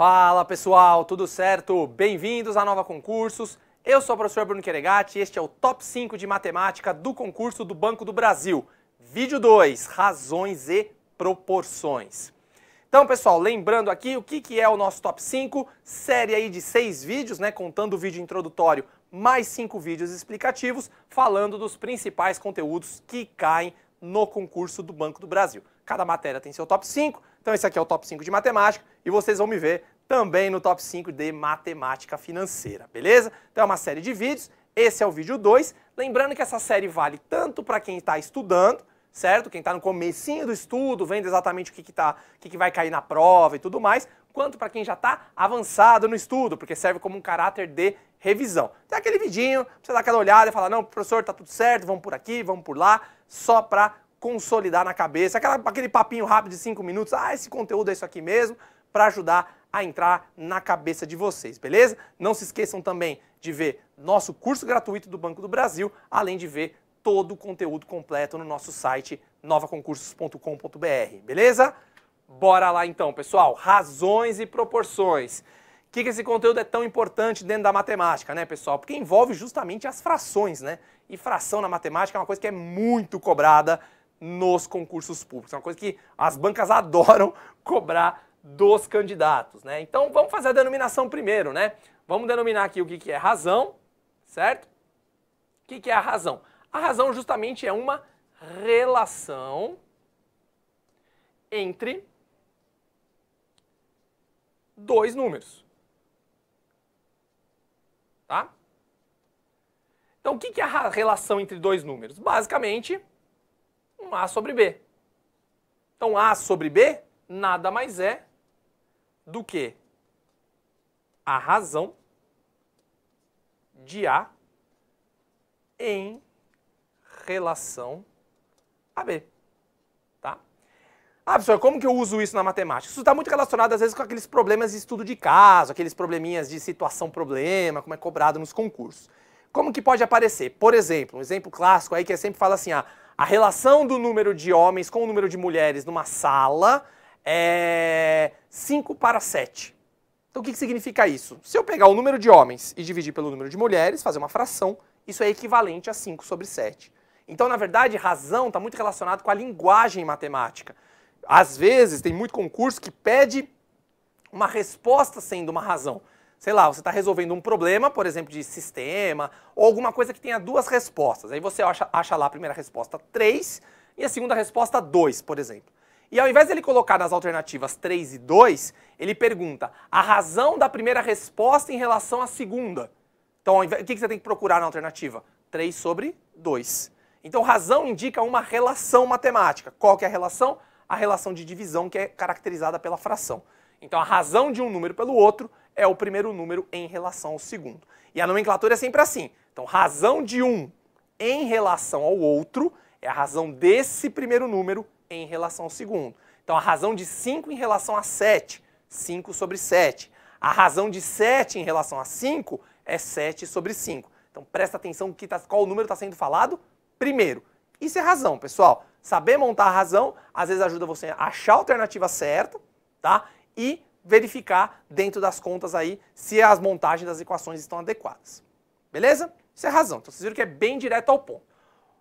Fala pessoal, tudo certo? Bem-vindos à Nova Concursos. Eu sou o professor Bruno Queregatti e este é o Top 5 de Matemática do concurso do Banco do Brasil. Vídeo 2, Razões e Proporções. Então pessoal, lembrando aqui o que, que é o nosso Top 5, série aí de seis vídeos, né, contando o vídeo introdutório, mais cinco vídeos explicativos, falando dos principais conteúdos que caem no concurso do Banco do Brasil. Cada matéria tem seu top 5, então esse aqui é o top 5 de matemática e vocês vão me ver também no top 5 de matemática financeira, beleza? Então é uma série de vídeos, esse é o vídeo 2. Lembrando que essa série vale tanto para quem está estudando, certo? Quem está no comecinho do estudo, vendo exatamente o que, que, tá, o que, que vai cair na prova e tudo mais, quanto para quem já está avançado no estudo, porque serve como um caráter de revisão. Tem aquele vidinho, você dá aquela olhada e fala, não, professor, tá tudo certo, vamos por aqui, vamos por lá, só para consolidar na cabeça, aquela, aquele papinho rápido de cinco minutos, ah, esse conteúdo é isso aqui mesmo, para ajudar a entrar na cabeça de vocês, beleza? Não se esqueçam também de ver nosso curso gratuito do Banco do Brasil, além de ver todo o conteúdo completo no nosso site novaconcursos.com.br, beleza? Bora lá então, pessoal, razões e proporções. O que, que esse conteúdo é tão importante dentro da matemática, né, pessoal? Porque envolve justamente as frações, né? E fração na matemática é uma coisa que é muito cobrada nos concursos públicos. É uma coisa que as bancas adoram cobrar dos candidatos, né? Então vamos fazer a denominação primeiro, né? Vamos denominar aqui o que, é razão, certo? O que, que é a razão? A razão justamente é uma relação entre dois números. Tá? Então, o que é a relação entre dois números? Basicamente, a sobre B. Então, A sobre B nada mais é do que a razão de A em relação a B. Tá? Ah, professor, como que eu uso isso na matemática? Isso está muito relacionado, às vezes, com aqueles problemas de estudo de caso, aqueles probleminhas de situação-problema, como é cobrado nos concursos. Como que pode aparecer? Por exemplo, um exemplo clássico aí que é sempre fala assim, ah, a relação do número de homens com o número de mulheres numa sala é 5 para 7. Então o que, que significa isso? Se eu pegar o número de homens e dividir pelo número de mulheres, fazer uma fração, isso é equivalente a 5 sobre 7. Então, na verdade, razão está muito relacionado com a linguagem matemática. Às vezes, tem muito concurso que pede uma resposta sendo uma razão sei lá, você está resolvendo um problema, por exemplo, de sistema, ou alguma coisa que tenha duas respostas. Aí você acha, acha lá a primeira resposta 3 e a segunda resposta 2, por exemplo. E ao invés dele colocar nas alternativas 3 e 2, ele pergunta a razão da primeira resposta em relação à segunda. Então, o que você tem que procurar na alternativa? 3 sobre 2. Então, razão indica uma relação matemática. Qual que é a relação? A relação de divisão que é caracterizada pela fração. Então, a razão de um número pelo outro é o primeiro número em relação ao segundo. E a nomenclatura é sempre assim. Então, razão de um em relação ao outro é a razão desse primeiro número em relação ao segundo. Então, a razão de 5 em relação a 7, 5 sobre 7. A razão de 7 em relação a 5 é 7 sobre 5. Então, presta atenção que tá, qual número está sendo falado primeiro. Isso é razão, pessoal. Saber montar a razão, às vezes ajuda você a achar a alternativa certa, tá? E verificar dentro das contas aí se as montagens das equações estão adequadas. Beleza? Isso é razão. Então vocês viram que é bem direto ao ponto.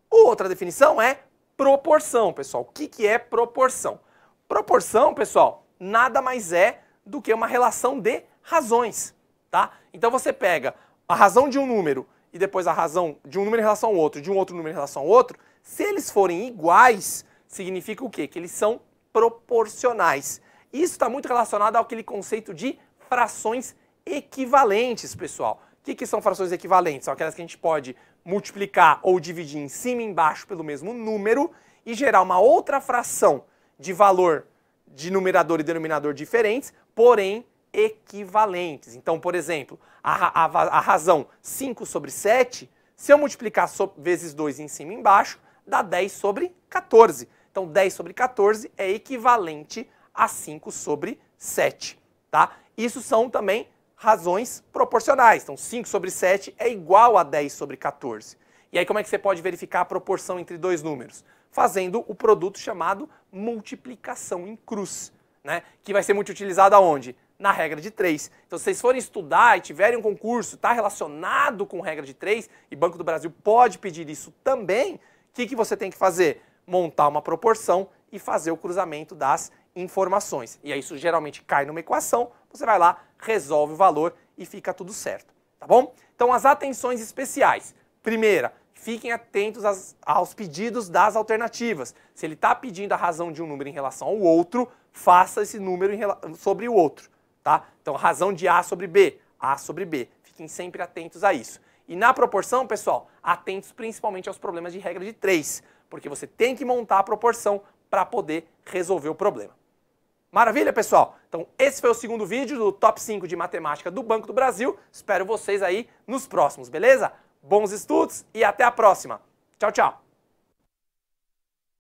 Outra definição é proporção, pessoal. O que, que é proporção? Proporção, pessoal, nada mais é do que uma relação de razões, tá? Então você pega a razão de um número e depois a razão de um número em relação ao outro, de um outro número em relação ao outro, se eles forem iguais, significa o quê? Que eles são proporcionais. Isso está muito relacionado àquele conceito de frações equivalentes, pessoal. O que, que são frações equivalentes? São aquelas que a gente pode multiplicar ou dividir em cima e embaixo pelo mesmo número e gerar uma outra fração de valor de numerador e denominador diferentes, porém equivalentes. Então, por exemplo, a, a, a razão 5 sobre 7, se eu multiplicar so, vezes 2 em cima e embaixo, dá 10 sobre 14. Então, 10 sobre 14 é equivalente a 5 sobre 7, tá? Isso são também razões proporcionais. Então, 5 sobre 7 é igual a 10 sobre 14. E aí, como é que você pode verificar a proporção entre dois números? Fazendo o produto chamado multiplicação em cruz, né? Que vai ser muito utilizado aonde? Na regra de 3. Então, se vocês forem estudar e tiverem um concurso tá relacionado com regra de 3, e Banco do Brasil pode pedir isso também, o que, que você tem que fazer? Montar uma proporção e fazer o cruzamento das informações. E aí isso geralmente cai numa equação, você vai lá, resolve o valor e fica tudo certo, tá bom? Então as atenções especiais. Primeira, fiquem atentos às, aos pedidos das alternativas. Se ele está pedindo a razão de um número em relação ao outro, faça esse número sobre o outro, tá? Então razão de A sobre B, A sobre B. Fiquem sempre atentos a isso. E na proporção, pessoal, atentos principalmente aos problemas de regra de 3, porque você tem que montar a proporção para poder resolver o problema. Maravilha, pessoal? Então, esse foi o segundo vídeo do Top 5 de Matemática do Banco do Brasil. Espero vocês aí nos próximos, beleza? Bons estudos e até a próxima. Tchau, tchau!